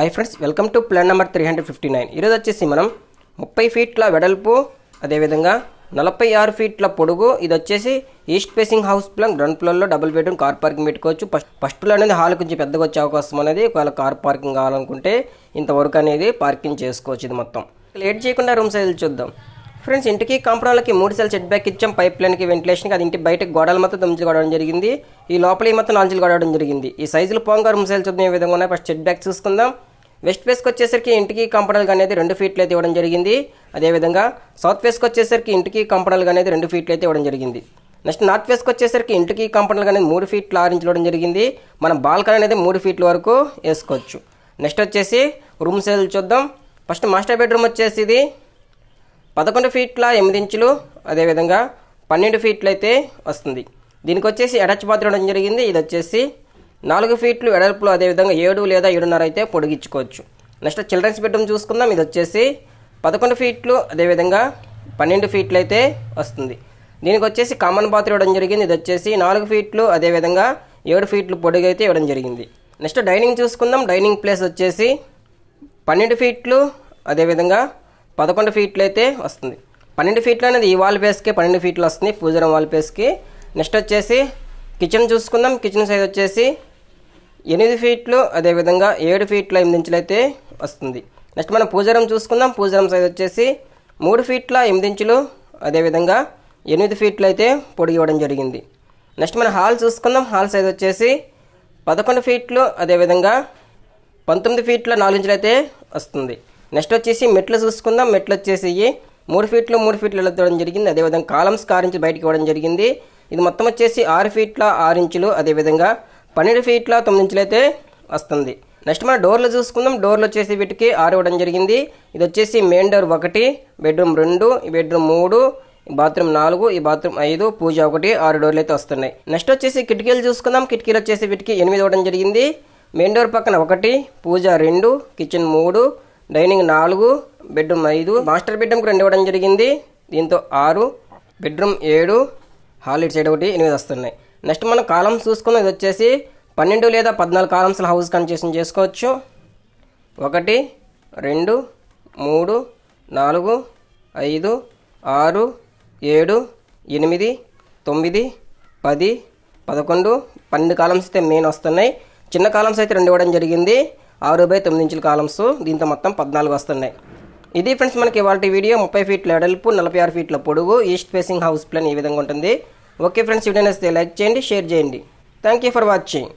hi friends welcome to plan number three hundred fifty nine ఈరోజు వచ్చేసి మనం ముప్పై ఫీట్ల వెడల్పు అదేవిధంగా నలభై ఆరు ఫీట్ల పొడుగు ఇది వచ్చేసి east facing house plan ground ఫ్లోర్లో డబుల్ బెడ్రూమ్ కార్ పార్కింగ్ పెట్టుకోవచ్చు ఫస్ట్ ఫస్ట్ ఫ్లోర్ అనేది హాల్ కొంచెం పెద్దగా వచ్చే అవకాశం అనేది ఒకవేళ కార్ పార్కింగ్ కావాలనుకుంటే ఇంతవరకు అనేది పార్కింగ్ చేసుకోవచ్చు ఇది మొత్తం లేట్ చేయకుండా రూమ్ సైజులు చూద్దాం ఫ్రెండ్స్ ఇంటికి కాంపౌండ్లకి మూడు సెల్ సెట్ బ్యాక్ ఇచ్చాం పైప్ లైన్కి వెంటిలేషన్కి అది ఇంటి బయటకు గోడలు మొత్తం తొమ్మిది గొడవడం జరిగింది ఈ లోపల ఈ మొత్తం నాలుగు గొడవడం జరిగింది ఈ సైజులు పోంగా రూమ్ సైజులు చూద్దాం ఏ విధంగా ఉన్నాయి ఫస్ట్ సెట్ బ్యాక్ చూసుకుందాం వెస్ట్ ఫేస్కి వచ్చేసరికి ఇంటికి కంపడలుగా అనేది రెండు ఫీట్లు అయితే ఇవ్వడం జరిగింది అదేవిధంగా సౌత్ ఫేస్కి వచ్చేసరికి ఇంటికి కంపడలుగా అనేది రెండు ఫీట్లు అయితే ఇవ్వడం జరిగింది నెక్స్ట్ నార్త్ ఫేస్కి వచ్చేసరికి ఇంటికి కంపడల్గా అనేది మూడు ఫీట్లు ఆరించడం జరిగింది మనం బాల్కనీ అనేది మూడు ఫీట్ల వరకు వేసుకోవచ్చు నెక్స్ట్ వచ్చేసి రూమ్ సైజ్ చూద్దాం ఫస్ట్ మాస్టర్ బెడ్రూమ్ వచ్చేసి ఇది పదకొండు ఫీట్ల ఎనిమిది ఇంచులు అదేవిధంగా పన్నెండు ఫీట్లు అయితే వస్తుంది దీనికి వచ్చేసి అటాచ్ బాత్రూమ్ జరిగింది ఇది వచ్చేసి నాలుగు ఫీట్లు వెడల్పులో అదేవిధంగా ఏడు లేదా ఏడున్నర అయితే పొడిగించుకోవచ్చు నెక్స్ట్ చిల్డ్రన్స్ బెడ్రూమ్ చూసుకుందాం ఇది వచ్చేసి పదకొండు ఫీట్లు అదేవిధంగా పన్నెండు ఫీట్లు అయితే వస్తుంది దీనికి వచ్చేసి కామన్ బాత్ ఇవ్వడం జరిగింది ఇది వచ్చేసి నాలుగు ఫీట్లు అదేవిధంగా ఏడు ఫీట్లు పొడిగైతే ఇవ్వడం జరిగింది నెక్స్ట్ డైనింగ్ చూసుకుందాం డైనింగ్ ప్లేస్ వచ్చేసి పన్నెండు ఫీట్లు అదేవిధంగా పదకొండు ఫీట్లు అయితే వస్తుంది పన్నెండు ఫీట్లు అనేది ఈ వాల్ పేస్కి పన్నెండు ఫీట్లు వస్తుంది పూజరం వాల్ పేస్కి నెక్స్ట్ వచ్చేసి కిచెన్ చూసుకుందాం కిచెన్ సైజ్ వచ్చేసి ఎనిమిది ఫీట్లు అదేవిధంగా ఏడు ఫీట్ల ఎనిమిది ఇంచులు అయితే వస్తుంది నెక్స్ట్ మనం పూజారం చూసుకుందాం పూజారం సైజ్ వచ్చేసి మూడు ఫీట్ల ఎనిమిది ఇంచులు అదేవిధంగా ఎనిమిది ఫీట్లు అయితే పొడిగి ఇవ్వడం జరిగింది నెక్స్ట్ మనం హాల్ చూసుకుందాం హాల్ సైజ్ వచ్చేసి పదకొండు ఫీట్లు అదేవిధంగా పంతొమ్మిది ఫీట్ల నాలుగు ఇంచులు అయితే వస్తుంది నెక్స్ట్ వచ్చేసి మెట్లు చూసుకుందాం మెట్లు వచ్చేసి మూడు ఫీట్లు మూడు ఫీట్లు వెళ్ళడం జరిగింది అదేవిధంగా కాలమ్స్ ఆరు ఇంచులు బయటకు ఇవ్వడం జరిగింది ఇది మొత్తం వచ్చేసి ఆరు ఫీట్ల ఆరు ఇంచులు అదేవిధంగా పన్నెండు ఫీట్ల తొమ్మిది ఇంచులు అయితే వస్తుంది నెక్స్ట్ మనం డోర్లు చూసుకుందాం డోర్లు వచ్చేసి వీటికి ఆరు ఇవ్వడం జరిగింది ఇది వచ్చేసి మెయిన్ డోర్ ఒకటి బెడ్రూమ్ రెండు బెడ్రూమ్ మూడు బాత్రూమ్ నాలుగు ఈ బాత్రూమ్ ఐదు పూజ ఒకటి ఆరు డోర్లు అయితే వస్తున్నాయి నెక్స్ట్ వచ్చేసి కిటికీలు చూసుకుందాం కిటికీలు వచ్చేసి వీటికి ఎనిమిది ఇవ్వడం జరిగింది మెయిన్ డోర్ పక్కన ఒకటి పూజ రెండు కిచెన్ మూడు డైనింగ్ నాలుగు బెడ్రూమ్ ఐదు మాస్టర్ బెడ్రూమ్కి రెండు ఇవ్వడం జరిగింది దీంతో ఆరు బెడ్రూమ్ ఏడు హాల్ ఇట్ సైడ్ ఒకటి ఎనిమిది వస్తున్నాయి నెక్స్ట్ మనం కాలమ్స్ ఇది వచ్చేసి పన్నెండు లేదా పద్నాలుగు కాలమ్స్ల హౌస్ కన్స్ట్రక్షన్ చేసుకోవచ్చు ఒకటి రెండు మూడు నాలుగు ఐదు ఆరు ఏడు ఎనిమిది తొమ్మిది పది పదకొండు పన్నెండు కాలమ్స్ అయితే మెయిన్ వస్తున్నాయి చిన్న కాలమ్స్ అయితే రెండు ఇవ్వడం జరిగింది ఆరు బై తొమ్మిది ఇంచుల కాలమ్స్ దీంతో మొత్తం పద్నాలుగు వస్తున్నాయి ఇది ఫ్రెండ్స్ మనకి ఇవాళ వీడియో ముప్పై ఫీట్ల ఎడల్పు నలభై ఆరు ఫీట్ల పొడుగు ఈస్ట్ ఫేసింగ్ హౌస్ ప్లాన్ ఈ విధంగా ఉంటుంది ఓకే ఫ్రెండ్స్ వీడియో నచ్చితే లైక్ చేయండి షేర్ చేయండి థ్యాంక్ యూ ఫర్ వాచింగ్